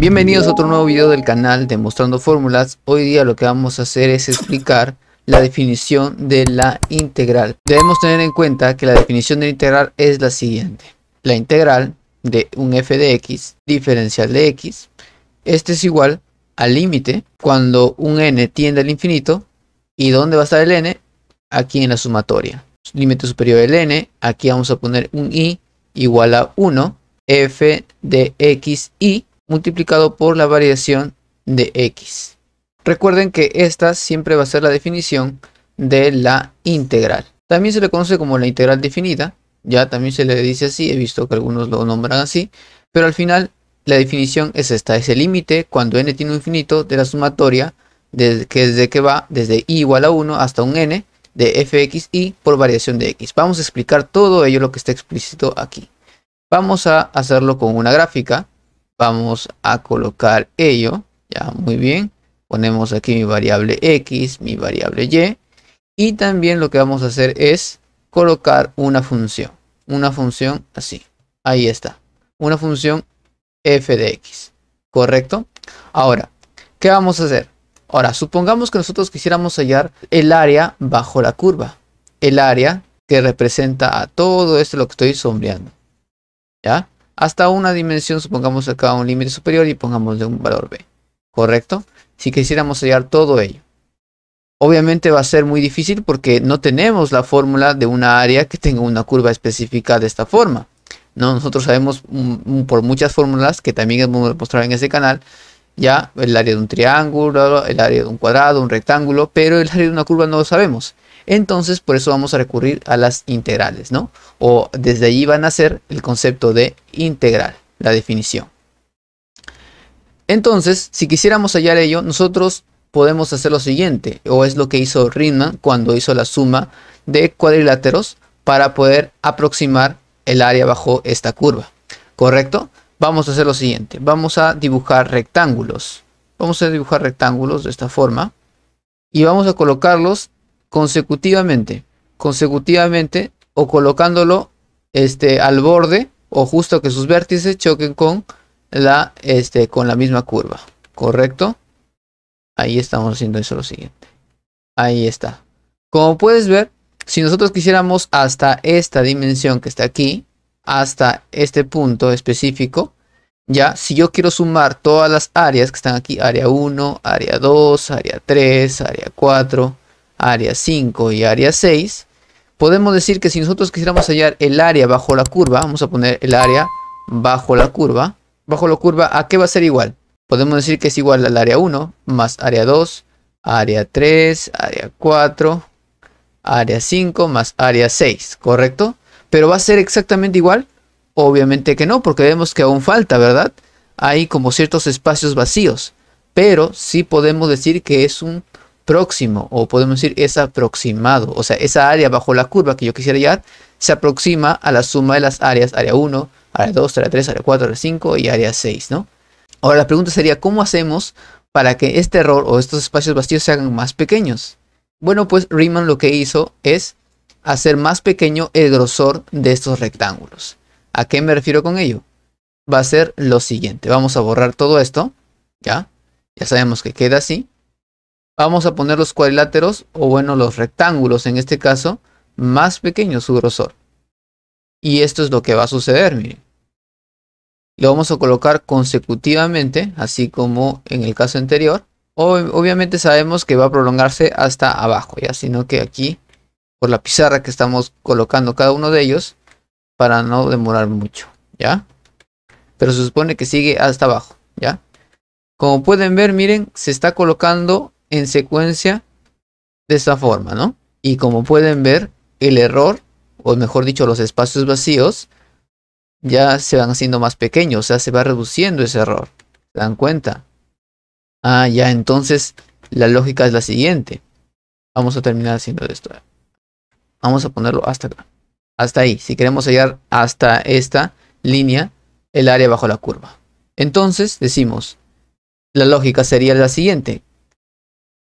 Bienvenidos a otro nuevo video del canal demostrando Fórmulas. Hoy día lo que vamos a hacer es explicar la definición de la integral. Debemos tener en cuenta que la definición de la integral es la siguiente. La integral de un f de x diferencial de x. Este es igual al límite cuando un n tiende al infinito. ¿Y dónde va a estar el n? Aquí en la sumatoria. Límite superior del n. Aquí vamos a poner un i igual a 1. f de x y multiplicado por la variación de x. Recuerden que esta siempre va a ser la definición de la integral. También se le conoce como la integral definida, ya también se le dice así, he visto que algunos lo nombran así, pero al final la definición es esta, es el límite cuando n tiene un infinito de la sumatoria desde que, desde que va desde i igual a 1 hasta un n de y por variación de x. Vamos a explicar todo ello lo que está explícito aquí. Vamos a hacerlo con una gráfica vamos a colocar ello. Ya, muy bien. Ponemos aquí mi variable x, mi variable y. Y también lo que vamos a hacer es colocar una función. Una función así. Ahí está. Una función f de x. ¿Correcto? Ahora, ¿qué vamos a hacer? Ahora, supongamos que nosotros quisiéramos hallar el área bajo la curva. El área que representa a todo esto lo que estoy sombreando. ¿Ya? hasta una dimensión, supongamos acá un límite superior y pongamos un valor b, ¿correcto? Si quisiéramos hallar todo ello. Obviamente va a ser muy difícil porque no tenemos la fórmula de una área que tenga una curva específica de esta forma. Nosotros sabemos mm, mm, por muchas fórmulas que también hemos mostrado en este canal, ya el área de un triángulo, el área de un cuadrado, un rectángulo, pero el área de una curva no lo sabemos. Entonces, por eso vamos a recurrir a las integrales, ¿no? O desde allí van a ser el concepto de integral, la definición. Entonces, si quisiéramos hallar ello, nosotros podemos hacer lo siguiente, o es lo que hizo Riemann cuando hizo la suma de cuadriláteros para poder aproximar el área bajo esta curva, ¿correcto? Vamos a hacer lo siguiente, vamos a dibujar rectángulos, vamos a dibujar rectángulos de esta forma y vamos a colocarlos consecutivamente, consecutivamente o colocándolo este, al borde o justo que sus vértices choquen con la, este, con la misma curva, ¿correcto? Ahí estamos haciendo eso lo siguiente. Ahí está. Como puedes ver, si nosotros quisiéramos hasta esta dimensión que está aquí, hasta este punto específico, ya, si yo quiero sumar todas las áreas que están aquí, área 1, área 2, área 3, área 4, área 5 y área 6, podemos decir que si nosotros quisiéramos hallar el área bajo la curva, vamos a poner el área bajo la curva, bajo la curva, ¿a qué va a ser igual? Podemos decir que es igual al área 1 más área 2, área 3, área 4, área 5 más área 6, ¿correcto? Pero va a ser exactamente igual, obviamente que no, porque vemos que aún falta, ¿verdad? Hay como ciertos espacios vacíos, pero sí podemos decir que es un próximo, o podemos decir es aproximado, o sea, esa área bajo la curva que yo quisiera hallar se aproxima a la suma de las áreas, área 1, área 2, área 3, área 4, área 5 y área 6, ¿no? Ahora la pregunta sería, ¿cómo hacemos para que este error o estos espacios vacíos se hagan más pequeños? Bueno, pues Riemann lo que hizo es hacer más pequeño el grosor de estos rectángulos. ¿A qué me refiero con ello? Va a ser lo siguiente, vamos a borrar todo esto, ¿ya? Ya sabemos que queda así vamos a poner los cuadriláteros o bueno los rectángulos en este caso más pequeño su grosor. Y esto es lo que va a suceder, miren. Lo vamos a colocar consecutivamente, así como en el caso anterior. obviamente sabemos que va a prolongarse hasta abajo, ya, sino que aquí, por la pizarra que estamos colocando cada uno de ellos, para no demorar mucho, ¿ya? Pero se supone que sigue hasta abajo, ¿ya? Como pueden ver, miren, se está colocando en secuencia de esta forma, ¿no? Y como pueden ver, el error, o mejor dicho, los espacios vacíos, ya se van haciendo más pequeños, o sea, se va reduciendo ese error. ¿Se dan cuenta? Ah, ya, entonces la lógica es la siguiente. Vamos a terminar haciendo esto. Vamos a ponerlo hasta acá. Hasta ahí. Si queremos hallar hasta esta línea, el área bajo la curva. Entonces decimos, la lógica sería la siguiente.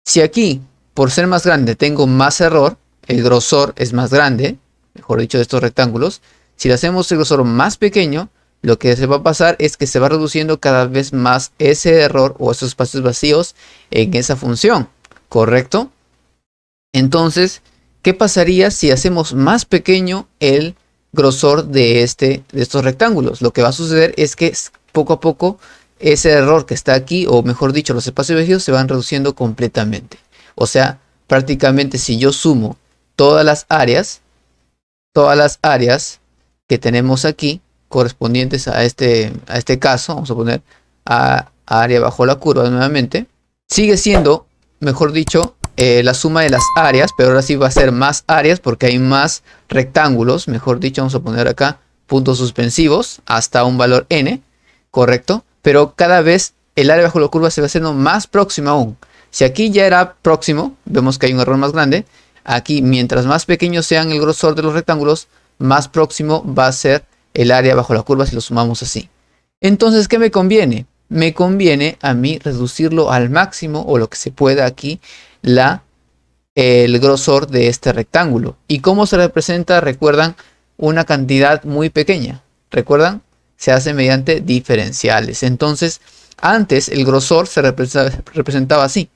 Si aquí, por ser más grande, tengo más error, el grosor es más grande, mejor dicho, de estos rectángulos, si le hacemos el grosor más pequeño, lo que se va a pasar es que se va reduciendo cada vez más ese error o esos espacios vacíos en esa función, ¿correcto? Entonces, ¿qué pasaría si hacemos más pequeño el grosor de, este, de estos rectángulos? Lo que va a suceder es que poco a poco ese error que está aquí, o mejor dicho, los espacios vacíos se van reduciendo completamente. O sea, prácticamente si yo sumo todas las áreas, todas las áreas que tenemos aquí, correspondientes a este, a este caso, vamos a poner a, área bajo la curva nuevamente, sigue siendo, mejor dicho, eh, la suma de las áreas, pero ahora sí va a ser más áreas porque hay más rectángulos, mejor dicho, vamos a poner acá puntos suspensivos hasta un valor n, ¿correcto? pero cada vez el área bajo la curva se va haciendo más próxima aún. Si aquí ya era próximo, vemos que hay un error más grande. Aquí, mientras más pequeño sean el grosor de los rectángulos, más próximo va a ser el área bajo la curva si lo sumamos así. Entonces, ¿qué me conviene? Me conviene a mí reducirlo al máximo o lo que se pueda aquí, la, el grosor de este rectángulo. ¿Y cómo se representa? Recuerdan, una cantidad muy pequeña. ¿Recuerdan? se hace mediante diferenciales. Entonces, antes el grosor se representaba así,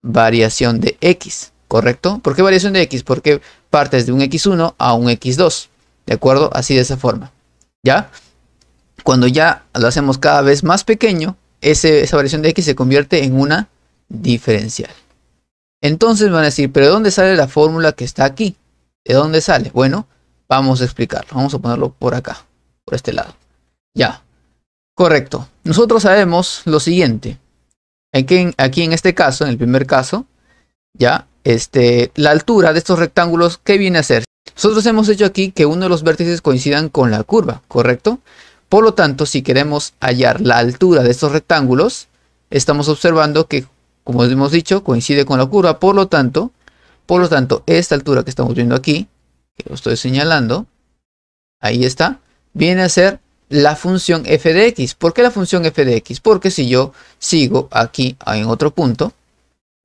variación de x, ¿correcto? ¿Por qué variación de x? Porque partes de un x1 a un x2, ¿de acuerdo? Así de esa forma, ¿ya? Cuando ya lo hacemos cada vez más pequeño, esa variación de x se convierte en una diferencial. Entonces van a decir, pero ¿de dónde sale la fórmula que está aquí? ¿De dónde sale? Bueno, vamos a explicarlo. Vamos a ponerlo por acá, por este lado. Ya. Correcto. Nosotros sabemos lo siguiente. Aquí en, aquí en este caso, en el primer caso, ya, este, la altura de estos rectángulos, ¿qué viene a ser? Nosotros hemos hecho aquí que uno de los vértices coincidan con la curva, ¿correcto? Por lo tanto, si queremos hallar la altura de estos rectángulos, estamos observando que, como hemos dicho, coincide con la curva. Por lo tanto, por lo tanto, esta altura que estamos viendo aquí, que lo estoy señalando, ahí está, viene a ser la función f de x. ¿Por qué la función f de x? Porque si yo sigo aquí en otro punto,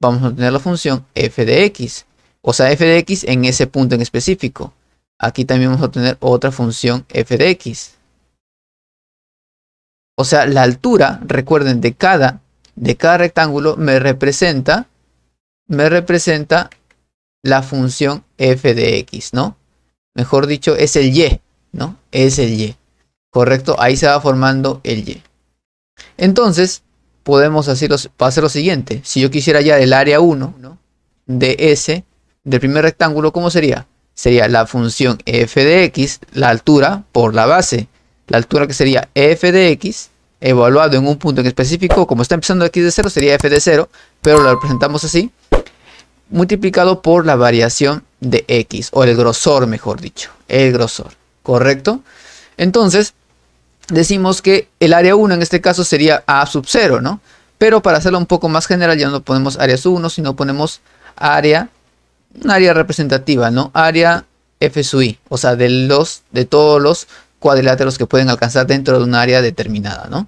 vamos a tener la función f de x. O sea, f de x en ese punto en específico. Aquí también vamos a tener otra función f de x. O sea, la altura, recuerden, de cada, de cada rectángulo me representa, me representa la función f de x, ¿no? Mejor dicho, es el y, ¿no? Es el y. ¿correcto? Ahí se va formando el Y. Entonces, podemos hacer, lo siguiente. Si yo quisiera ya el área 1 de S del primer rectángulo, ¿cómo sería? Sería la función f de x, la altura por la base. La altura que sería f de x, evaluado en un punto en específico, como está empezando x de 0, sería f de 0, pero lo representamos así, multiplicado por la variación de x, o el grosor, mejor dicho, el grosor, ¿correcto? Entonces, decimos que el área 1 en este caso sería A sub 0, ¿no? Pero para hacerlo un poco más general ya no ponemos área sub 1, sino ponemos área, un área representativa, ¿no? Área F sub I, o sea, de, los, de todos los cuadriláteros que pueden alcanzar dentro de un área determinada, ¿no?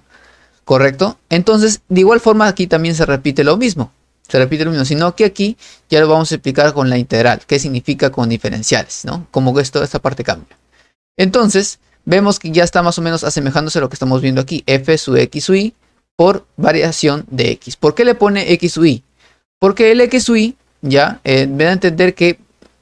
¿Correcto? Entonces, de igual forma aquí también se repite lo mismo. Se repite lo mismo, sino que aquí ya lo vamos a explicar con la integral, qué significa con diferenciales, ¿no? Como que esto, esta parte cambia. Entonces, vemos que ya está más o menos asemejándose a lo que estamos viendo aquí, f sub x sub y por variación de x. ¿Por qué le pone x sub y? Porque el x sub y ya eh, me da a entender que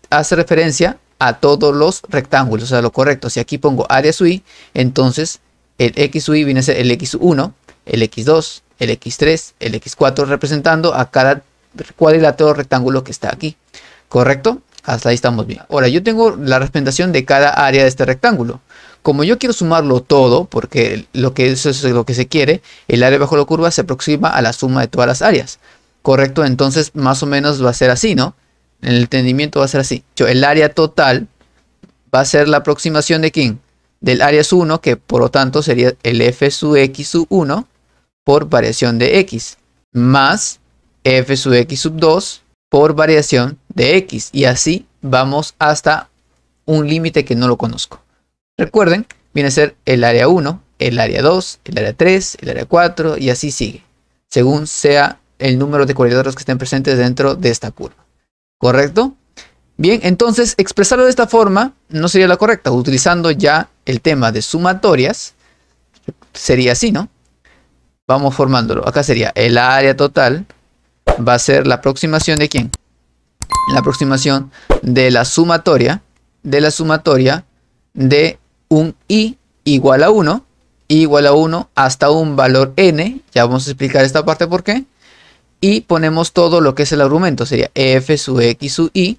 hace referencia a todos los rectángulos, o sea, lo correcto. Si aquí pongo área sub y, entonces el x sub y viene a ser el x1, el x2, el x3, el x4, representando a cada cuadrilátero rectángulo que está aquí. ¿Correcto? Hasta ahí estamos bien. Ahora, yo tengo la representación de cada área de este rectángulo. Como yo quiero sumarlo todo, porque lo que eso es lo que se quiere, el área bajo la curva se aproxima a la suma de todas las áreas. ¿Correcto? Entonces, más o menos va a ser así, ¿no? El entendimiento va a ser así. El área total va a ser la aproximación de quién? Del área sub 1, que por lo tanto sería el f sub x sub 1 por variación de x, más f sub x sub 2 por variación de x. Y así vamos hasta un límite que no lo conozco. Recuerden, viene a ser el área 1, el área 2, el área 3, el área 4 y así sigue, según sea el número de corredores que estén presentes dentro de esta curva. ¿Correcto? Bien, entonces expresarlo de esta forma no sería la correcta, utilizando ya el tema de sumatorias, sería así, ¿no? Vamos formándolo. Acá sería el área total va a ser la aproximación de quién? La aproximación de la sumatoria, de la sumatoria de un i igual a 1, igual a 1 hasta un valor n, ya vamos a explicar esta parte por qué, y ponemos todo lo que es el argumento, sería f sub x sub i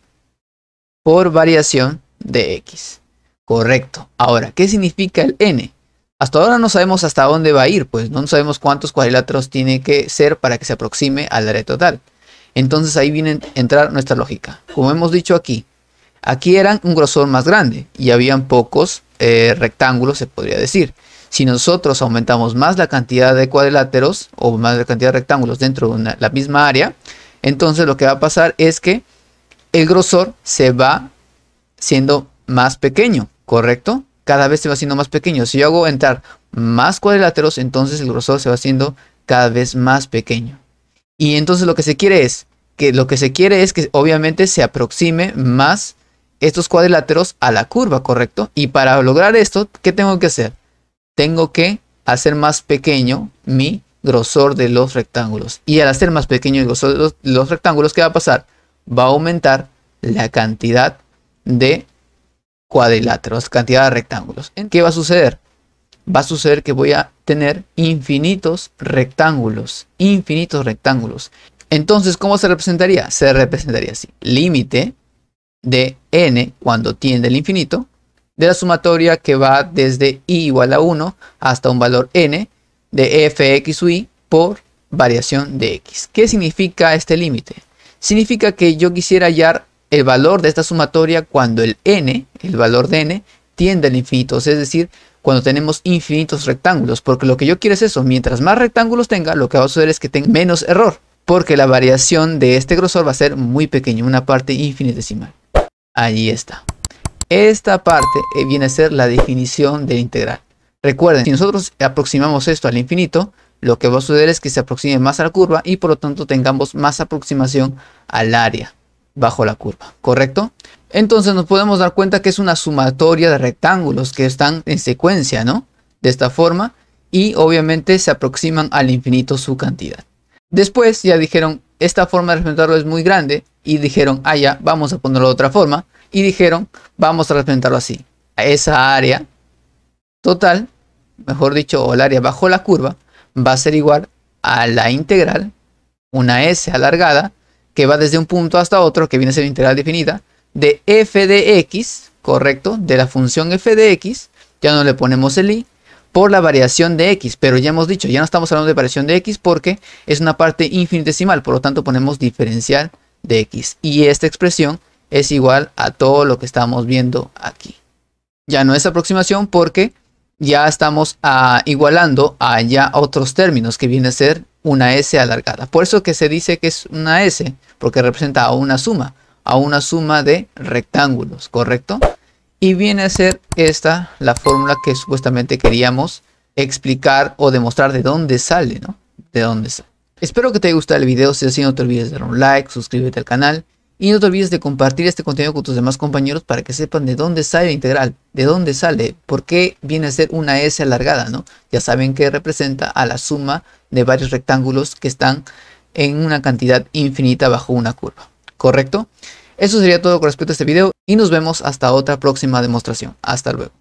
por variación de x. Correcto. Ahora, ¿qué significa el n? Hasta ahora no sabemos hasta dónde va a ir, pues no sabemos cuántos cuadriláteros tiene que ser para que se aproxime al área total. Entonces ahí viene a entrar nuestra lógica. Como hemos dicho aquí, aquí eran un grosor más grande y habían pocos eh, rectángulo rectángulos, se podría decir. Si nosotros aumentamos más la cantidad de cuadriláteros o más la cantidad de rectángulos dentro de la misma área, entonces lo que va a pasar es que el grosor se va siendo más pequeño, ¿correcto? Cada vez se va siendo más pequeño. Si yo hago entrar más cuadriláteros, entonces el grosor se va haciendo cada vez más pequeño. Y entonces lo que se quiere es que lo que se quiere es que obviamente se aproxime más estos cuadriláteros a la curva, ¿correcto? Y para lograr esto, ¿qué tengo que hacer? Tengo que hacer más pequeño mi grosor de los rectángulos. Y al hacer más pequeño el grosor de los, rectángulos, ¿qué va a pasar? Va a aumentar la cantidad de cuadriláteros, cantidad de rectángulos. ¿Qué va a suceder? Va a suceder que voy a tener infinitos rectángulos, infinitos rectángulos. Entonces, ¿cómo se representaría? Se representaría así. Límite de n cuando tiende al infinito de la sumatoria que va desde i igual a 1 hasta un valor n de fx y por variación de x. ¿Qué significa este límite? Significa que yo quisiera hallar el valor de esta sumatoria cuando el n, el valor de n, tiende al infinito, es decir, cuando tenemos infinitos rectángulos, porque lo que yo quiero es eso, mientras más rectángulos tenga, lo que va a suceder es que tenga menos error, porque la variación de este grosor va a ser muy pequeña, una parte infinitesimal. Ahí está. Esta parte eh, viene a ser la definición de integral. Recuerden, si nosotros aproximamos esto al infinito, lo que va a suceder es que se aproxime más a la curva y por lo tanto tengamos más aproximación al área bajo la curva, ¿correcto? Entonces nos podemos dar cuenta que es una sumatoria de rectángulos que están en secuencia, ¿no? De esta forma y obviamente se aproximan al infinito su cantidad. Después ya dijeron, esta forma de representarlo es muy grande, y dijeron, ah, ya, vamos a ponerlo de otra forma. Y dijeron, vamos a representarlo así. esa área total, mejor dicho, o el área bajo la curva, va a ser igual a la integral, una S alargada, que va desde un punto hasta otro, que viene a ser integral definida, de f de x, correcto, de la función f de x, ya no le ponemos el i, por la variación de x, pero ya hemos dicho, ya no estamos hablando de variación de x porque es una parte infinitesimal, por lo tanto ponemos diferencial de x. Y esta expresión es igual a todo lo que estamos viendo aquí. Ya no es aproximación porque ya estamos ah, igualando a ya otros términos que viene a ser una S alargada. Por eso que se dice que es una S, porque representa a una suma, a una suma de rectángulos, ¿correcto? Y viene a ser esta la fórmula que supuestamente queríamos explicar o demostrar de dónde sale, ¿no? De dónde sale. Espero que te haya gustado el video, si es así no te olvides de dar un like, suscríbete al canal y no te olvides de compartir este contenido con tus demás compañeros para que sepan de dónde sale la integral, de dónde sale, por qué viene a ser una S alargada, ¿no? Ya saben que representa a la suma de varios rectángulos que están en una cantidad infinita bajo una curva, ¿correcto? Eso sería todo con respecto a este video y nos vemos hasta otra próxima demostración. Hasta luego.